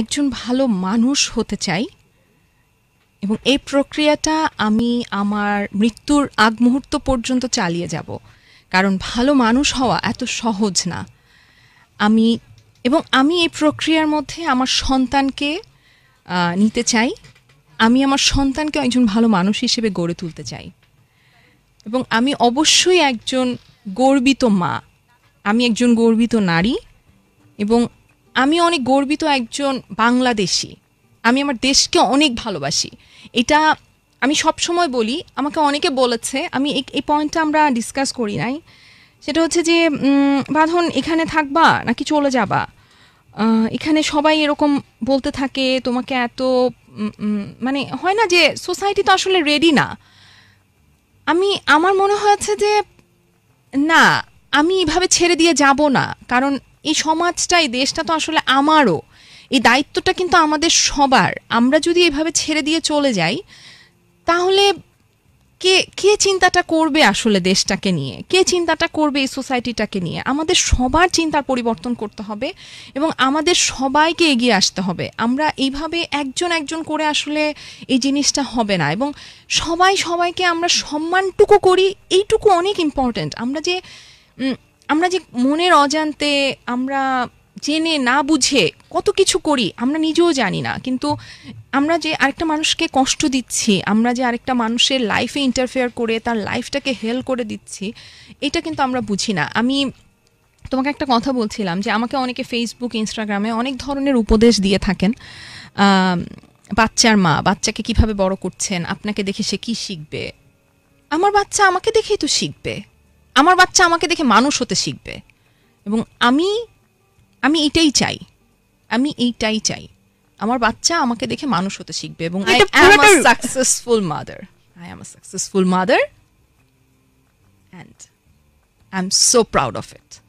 একজন ভালো মানুষ হতে চাই এবং এই প্রক্রিয়াটা আমি আমার মৃত্যুর আগ মুহূর্ত পর্যন্ত চালিয়ে যাব কারণ ভালো মানুষ হওয়া এত সহজ না আমি এবং আমি এই প্রক্রিয়ার মধ্যে আমার সন্তানকে নিতে চাই আমি আমার সন্তানকে একজন ভালো মানুষ হিসেবে গড়ে তুলতে চাই এবং আমি অবশ্যই একজন গর্বিত মা আমি একজন গর্বিত নারী এবং আমি অনেক গর্বিত একজন বাংলাদেশি আমি আমার দেশকে অনেক ভালোবাসি এটা আমি সব সময় বলি আমাকে অনেকে বলেছে আমি এই পয়েন্টটা আমরা ডিসকাস করি নাই সেটা হচ্ছে যে বাঁধন এখানে থাকবা নাকি চলে যাবা এখানে সবাই এরকম বলতে থাকে তোমাকে এত মানে হয় না যে সোসাইটি তো আসলে রেডি না আমি আমার মনে হয়েছে যে না আমি এভাবে ছেড়ে দিয়ে যাব না কারণ এই সমাজটা এই দেশটা তো আসলে আমারও এই দায়িত্বটা কিন্তু আমাদের সবার আমরা যদি এভাবে ছেড়ে দিয়ে চলে যাই তাহলে কে কে চিন্তাটা করবে আসলে দেশটাকে নিয়ে কে চিন্তাটা করবে এই সোসাইটিটাকে নিয়ে আমাদের সবার চিন্তার পরিবর্তন করতে হবে এবং আমাদের সবাইকে এগিয়ে আসতে হবে আমরা এইভাবে একজন একজন করে আসলে এই জিনিসটা হবে না এবং সবাই সবাইকে আমরা সম্মানটুকু করি এইটুকু অনেক ইম্পর্ট্যান্ট আমরা যে আমরা যে মনের অজান্তে আমরা জেনে না বুঝে কত কিছু করি আমরা নিজেও জানি না কিন্তু আমরা যে আরেকটা মানুষকে কষ্ট দিচ্ছি আমরা যে আরেকটা মানুষের লাইফে ইন্টারফেয়ার করে তার লাইফটাকে হেল করে দিচ্ছি এটা কিন্তু আমরা বুঝি না আমি তোমাকে একটা কথা বলছিলাম যে আমাকে অনেকে ফেসবুক ইনস্টাগ্রামে অনেক ধরনের উপদেশ দিয়ে থাকেন বাচ্চার মা বাচ্চাকে কিভাবে বড় করছেন আপনাকে দেখে সে কি শিখবে আমার বাচ্চা আমাকে দেখেই তো শিখবে আমার বাচ্চা আমাকে দেখে মানুষ হতে শিখবে এবং আমি আমি এটাই চাই আমি এইটাই চাই আমার বাচ্চা আমাকে দেখে মানুষ হতে শিখবে এবং I am a successful mother I am a successful mother and I am so proud of it